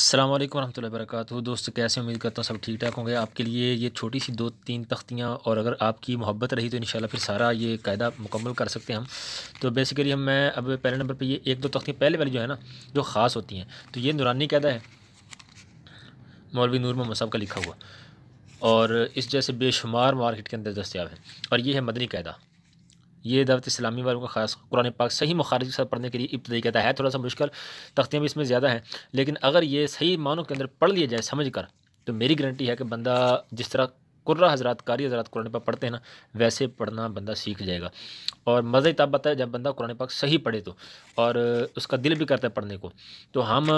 अल्लाम वरहमल वर्क दोस्तों कैसे उम्मीद करता हूँ सब ठीक ठाक होंगे आपके लिए ये छोटी सी दो तीन तख्तियाँ और अगर आपकी मोहब्बत रही तो इन फिर सारा ये कायदा मुकम्मल कर सकते हैं हम तो बेसिकली हम मैं अब पहले नंबर पर ये एक दो तख्तियाँ पहले वाली जो है ना जो ख़ास होती हैं तो ये नुरानी कायदा है मौलवी नूर मोहम्मद साहब का लिखा हुआ और इस जैसे बेशुमार मार्केट के अंदर दस्तियाब है और ये है मदनी कायदा ये दावत इस्लामी वालों का खास कुरान पाक सही मुखारज के साथ पढ़ने के लिए इब्तदाई कहता है थोड़ा सा मुश्किल तख्तियाँ भी इसमें ज़्यादा हैं लेकिन अगर ये सही मानों के अंदर पढ़ लिया जाए समझ कर तो मेरी गारंटी है कि बंदा जिस तरह कुर्रा हजरात कारी हजरात कुरान पाक पढ़ते हैं ना वैसे पढ़ना बंदा सीख जाएगा और मज़े तब है जब बंदा कुरान पाक सही पढ़े तो और उसका दिल भी करता है पढ़ने को तो हम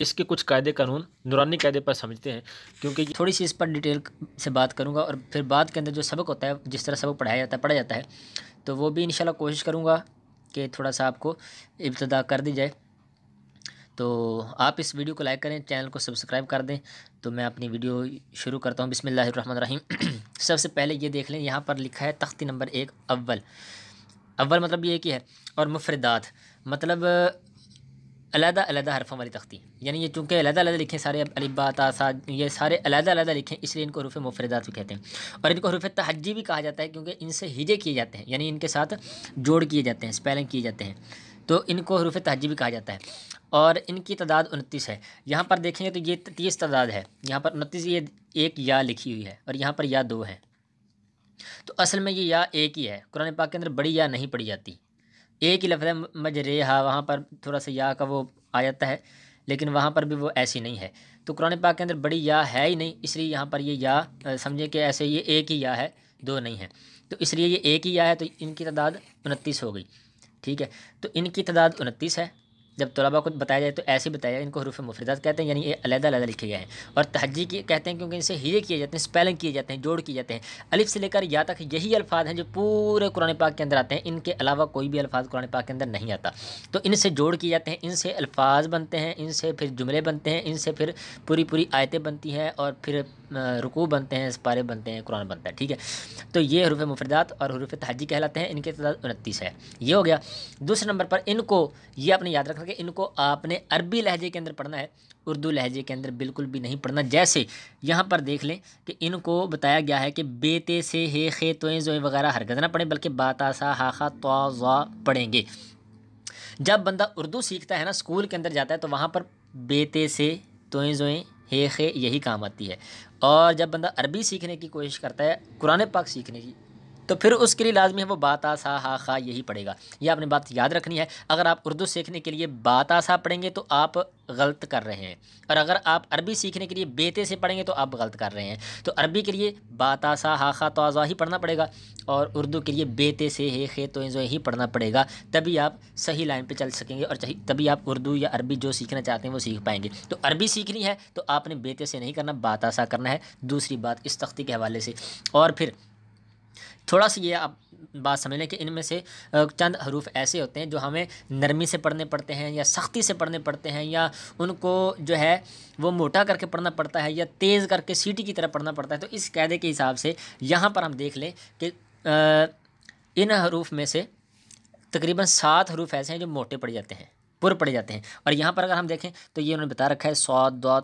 इसके कुछ कायदे कानून नुरानी कायदे पर समझते हैं क्योंकि थोड़ी सी इस पर डिटेल से बात करूँगा और फिर बाद के अंदर जो सबक होता है जिस तरह सबक पढ़ाया जाता है पढ़ा जाता है तो वो भी इन कोशिश करूँगा कि थोड़ा सा आपको इब्तदा कर दी जाए तो आप इस वीडियो को लाइक करें चैनल को सब्सक्राइब कर दें तो मैं अपनी वीडियो शुरू करता हूँ बिसमीम सबसे पहले ये देख लें यहाँ पर लिखा है तख्ती नंबर एक अव्वल अव्वल मतलब ये कि है और मुफरदात मतलब अलहदा अलहदा हरफों वाली तख्ती यानी ये चूँकि अलहदा अलहदा लिखे सारे अलिबात आसाद ये सारे अलहदा अलहदा लिखे इसलिए इनको हरूफ मुफरदात भी कहते हैं और इनको हरूफ तहजी भी कहा जाता है क्योंकि इनसे हिजे किए जाते हैं यानी इनके साथ जोड़ किए जाते हैं स्पेलिंग किए जाते हैं तो इनको हरूफ तहजी भी कहा जाता है और इनकी तादाद उनतीस है यहाँ पर देखेंगे तो ये तीस तादाद है यहाँ पर उनतीस ये एक या लिखी हुई है और यहाँ पर या दो है तो असल में ये या एक ही है कुरान पाक के अंदर बड़ी या नहीं पढ़ी जाती एक ही लफ्ज़ है हा वहाँ पर थोड़ा सा या का वो आ जाता है लेकिन वहाँ पर भी वो ऐसी नहीं है तो कुरान पाक के अंदर बड़ी या है ही नहीं इसलिए यहाँ पर ये या समझे कि ऐसे ये एक ही या है दो नहीं है तो इसलिए ये एक ही या है तो इनकी तादाद उनतीस हो गई ठीक है तो इनकी तादाद उनतीस है जब तलबा को बताया जाए तो ऐसे बताया जाए इनको हरूफ मुफरदात कहते हैं यानी ये अलहदा अलहदा लिखे गए हैं और तहजी की कहते हैं क्योंकि इनसे हीरे किए जाते हैं स्पेलिंग किए जाते हैं जोड़ किए जाते हैं अलिफ से लेकर या तक यही अल्फाज हैं जो पूरे कुरान पाक के अंदर आते हैं इनके अलावा कोई भी अल्फाज कुरान पाक के अंदर नहीं आता तो इनसे जोड़ किए जाते हैं इनसे अल्फाज बनते हैं इनसे फिर जुमले बनते हैं इनसे फिर पूरी पूरी आयतें बनती हैं और फिर रुकू बनते हैं सपारे बनते हैं कुरान बनता है ठीक है तो ये हरूफ मुफरदात और हरूफ तहजी कहलाते हैं इनके तदाद उनतीस है ये हो गया दूसरे नंबर पर इनको ये अपने याद रख कि इनको आपने अरबी लहजे के अंदर पढ़ना है उर्दू लहजे के अंदर बिल्कुल भी नहीं पढ़ना जैसे यहाँ पर देख लें कि इनको बताया गया है कि बेते से हे खे तोएँ जोएँ वगैरह हरकत ना पढ़ें बल्कि बातासा हाखा तो ज़ा पढ़ेंगे जब बंदा उर्दू सीखता है ना स्कूल के अंदर जाता है तो वहाँ पर बेते से तोएँ जोएँ हे खे यही काम आती है और जब बंदा अरबी सीखने की कोशिश करता है कुरान पाक सीखने की तो फिर उसके लिए लाजमी है वो बाता सा हा खा यही पड़ेगा ये आपने बात याद रखनी है अगर आप उर्दू सीखने के लिए बाता सा पढ़ेंगे तो आप गलत कर रहे हैं और अगर आप अरबी सीखने के लिए बेते से पढ़ेंगे तो आप गलत कर रहे हैं तो अरबी के लिए बाता सा हा खा तो ही पढ़ना पड़ेगा और उर्दू के लिए बेते से हे खे तो जो ही पढ़ना पड़ेगा तभी आप सही लाइन पर चल सकेंगे और तभी आप उर्दू या अरबी जो सीखना चाहते हैं वो सीख पाएंगे तो अरबी सीखनी है तो आपने बेते से नहीं करना बातासा करना है दूसरी बात इस तख्ती के हवाले से और फिर थोड़ा सा ये आप बात समझ लें कि इनमें से चंद हरूफ ऐसे होते हैं जो हमें नरमी से पढ़ने पड़ते हैं या सख्ती से पढ़ने पड़ते हैं या उनको जो है वो मोटा करके पढ़ना पड़ता है या तेज़ करके सीटी की तरह पढ़ना पड़ता है तो इस कायदे के हिसाब से यहाँ पर हम देख लें कि इन हरूफ में से तकरीबन सात हरूफ ऐसे हैं जो मोटे पड़ जाते हैं पुर पड़े जाते हैं और यहाँ पर अगर हम देखें तो ये उन्होंने बता रखा है सौद दौ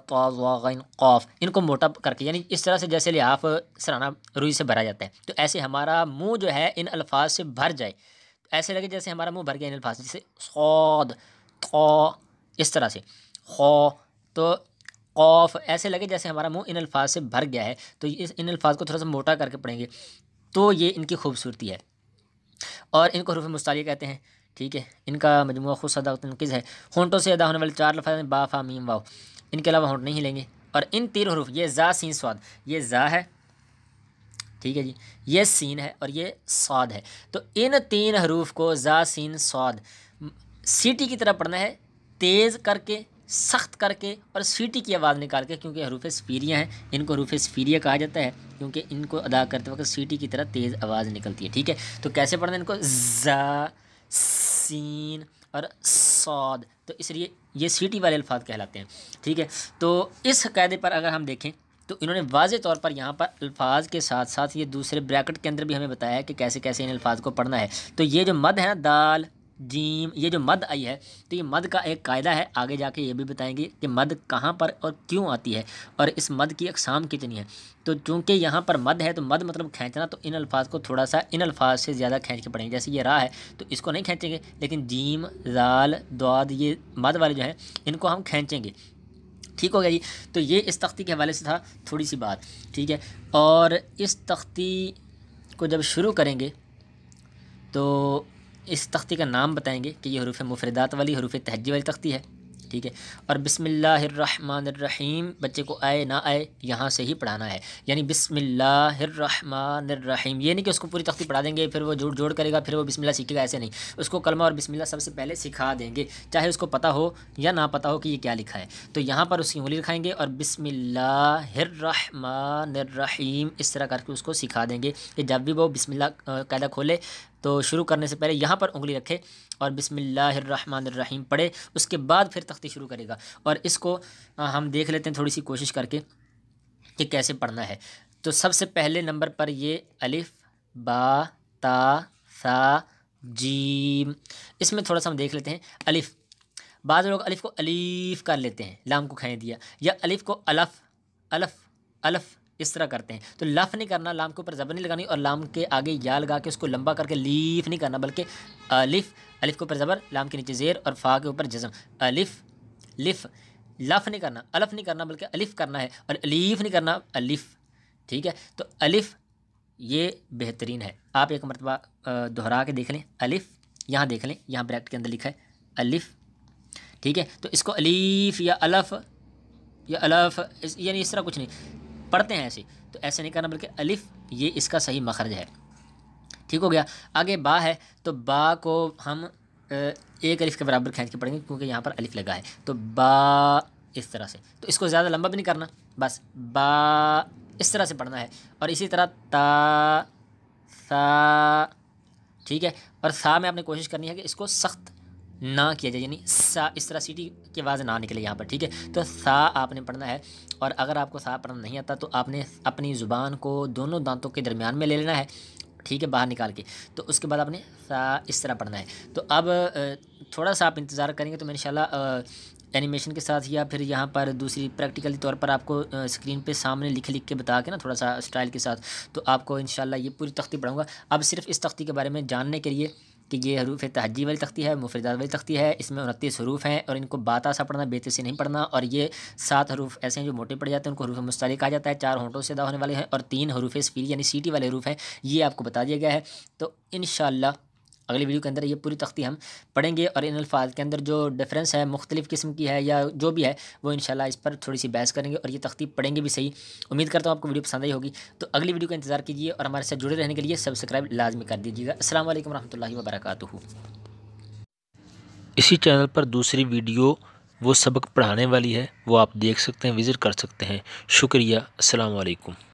वन कौफ इनको मोटा करके यानी इस तरह से जैसे लिहाफ सराना रुई से भरा जाता है तो ऐसे हमारा मुँह जो है इन अल्फाज से भर जाए ऐसे लगे जैसे हमारा मुँह भर गया इन अल्फाज जैसे सौद तो, इस तरह से खौ तो कौफ ऐसे लगे जैसे हमारा मुँह इन अल्फाज से भर गया है तो इस इन अल्फाज को थोड़ा सा मोटा करके पढ़ेंगे तो ये इनकी खूबसूरती है और इनको हरूफ मुस्ताली कहते हैं ठीक है इनका मजमू खुद सदा तनकज है होंटों से अदा होने वाले चार लफाज हैं बा फा मीम वाओ इनके अलावा होंट नहीं लेंगे और इन तीन हरूफ ये ज़ा सीन स्वाद ये ज़ा है ठीक है जी ये सीन है और ये स्वाद है तो इन तीन हरूफ को ज़ा सीन स्वाद सीटी की तरह पढ़ना है तेज़ करके सख्त करके और सीटी की आवाज़ निकाल के क्योंकि हरूफ स्पीरिया हैं इनको हरूफ स्पीरिया कहा जाता है क्योंकि इनको अदा करते वक्त सीटी की तरह तेज़ आवाज़ निकलती है ठीक है तो कैसे पढ़ना है इनको ज़ा सीन और सौद तो इसलिए ये सीटी वाले अल्फाज कहलाते हैं ठीक है तो इस कायदे पर अगर हम देखें तो इन्होंने वाज तौर पर यहाँ पर अल्फाज के साथ साथ ये दूसरे ब्रैकेट के अंदर भी हमें बताया है कि कैसे कैसे इन अल्फाज को पढ़ना है तो ये जो मद है ना दाल जीम ये जो मद आई है तो ये मद का एक कायदा है आगे जाके ये भी बताएंगे कि मद कहाँ पर और क्यों आती है और इस मद की अकसाम कितनी है तो चूँकि यहाँ पर मद है तो मद मतलब खींचना तो इन अल्फाज को थोड़ा सा इन अल्फाज से ज़्यादा खींच के पड़ेंगे जैसे ये राह है तो इसको नहीं खींचेंगे लेकिन जीम जाल दाद ये मद वाले जो हैं इनको हम खींचेंगे ठीक हो गया जी तो ये इस तख्ती के हवाले से था थोड़ी सी बात ठीक है और इस तख्ती को जब शुरू करेंगे तो इस तख्ती का नाम बताएंगे कि ये हरूफ मुफरदात वाली हरूफ तहजी वाली तख्ती है ठीक है और बिसमीम बच्चे को आए ना आए यहाँ से ही पढ़ाना है यानी बिसमीम ये नहीं कि उसको पूरी तख्ती पढ़ा देंगे फिर वो जोड़ जोड़ करेगा फिर वो बिसमिल्ला सीखेगा ऐसे नहीं उसको कलमा और बिसमिल्ला सबसे पहले सिखा देंगे चाहे उसको पता हो या ना पता हो कि ये क्या लिखा है तो यहाँ पर उसकी उंगली लिखाएँगे और बिसमीम इस तरह करके उसको सिखा देंगे कि जब भी वो बिसमिल्ला कैदा खोले तो शुरू करने से पहले यहाँ पर उंगली रखे और बिसमीम पढ़े उसके बाद फिर तख्ती शुरू करेगा और इसको हम देख लेते हैं थोड़ी सी कोशिश करके कि कैसे पढ़ना है तो सबसे पहले नंबर पर ये अलिफ़ बा ता सा जीम इसमें थोड़ा सा हम देख लेते हैं अलिफ़ बाद लोग अलिफ़ को अलीफ़ कर लेते हैं लाम को खाए दिया या अलिफ़ को अलफ़ अलफ़ अलफ़ इस तरह करते हैं तो लफ नहीं करना लाम के ऊपर ज़बर नहीं लगानी और लाम के आगे या लगा के उसको लंबा करके लीफ नहीं करना बल्कि अलिफ अलिफ के ऊपर ज़बर लाम के नीचे जेर और फ़ा के ऊपर जज़म अलिफ लिफ लफ नहीं करना अलफ नहीं करना बल्कि अलिफ करना है और अलीफ नहीं करना अलिफ ठीक है तो अलिफ ये बेहतरीन है आप एक मरतबा दोहरा के देख लें अलिफ यहाँ देख लें यहाँ ब्रैकेट के अंदर लिखा है अलिफ ठीक है तो इसको अलीफ या अलफ या अलफ यानी इस तरह कुछ नहीं पढ़ते हैं ऐसे तो ऐसे नहीं करना बल्कि अलिफ़ ये इसका सही मखरज है ठीक हो गया आगे बा है तो बा को हम एक अलिफ़ के बराबर खींच के पढ़ेंगे क्योंकि यहाँ पर अलिफ़ लगा है तो बा इस तरह से तो इसको ज़्यादा लंबा भी नहीं करना बस बा इस तरह से पढ़ना है और इसी तरह ता सा ठीक है और सा में आपने कोशिश करनी है कि इसको सख्त ना किया जाए यानी सा इस तरह सीटी की आवाज़ ना निकले यहाँ पर ठीक है तो सा आपने पढ़ना है और अगर आपको सा पढ़ना नहीं आता तो आपने अपनी ज़ुबान को दोनों दांतों के दरमियान में ले लेना है ठीक है बाहर निकाल के तो उसके बाद आपने सा इस तरह पढ़ना है तो अब थोड़ा सा आप इंतज़ार करेंगे तो मैं इन एनिमेशन के साथ या फिर यहाँ पर दूसरी प्रैक्टिकली तौर पर आपको स्क्रीन पे सामने लिख लिख के बता के ना थोड़ा सा स्टाइल के साथ तो आपको इन ये पूरी तख्ती पढ़ूंगा अब सिर्फ इस तख्ती के बारे में जानने के लिए कि ये हरूफ तहजी वाली तख्ती है मुफरदात वाली तख्ती है इसमें उनतीस हरूफ हैं और इनको बाता सा पढ़ना बेहतर से नहीं पढ़ना और ये सात हरूफ ऐसे हैं जो मोटे पड़ जाते हैं उनको हरूफ मुस्ताली कहा जाता है चार होंटों से अदा होने वाले हैं और तीन हरूफ स्फील यानी सीटी वाले हरूफ हैं ये आपको बता दिया गया है तो इन अगली वीडियो के अंदर ये पूरी तख्ती हम पढ़ेंगे और इन अल्फाज के अंदर जो डिफरेंस है मुख्तलिफ़ किस्म की है या जो भी है वो इंशाल्लाह इस पर थोड़ी सी बहस करेंगे और ये तख्ती पढ़ेंगे भी सही उम्मीद करता हूँ आपको वीडियो पसंद आई होगी तो अगली वीडियो का इंतजार कीजिए और हमारे साथ जुड़े रहने के लिए सब्सक्राइब लाजमी कर दीजिएगा असल वरहमल वर्क इसी चैनल पर दूसरी वीडियो वो सबक पढ़ाने वाली है वो आप देख सकते हैं विज़िट कर सकते हैं शुक्रिया असलकुम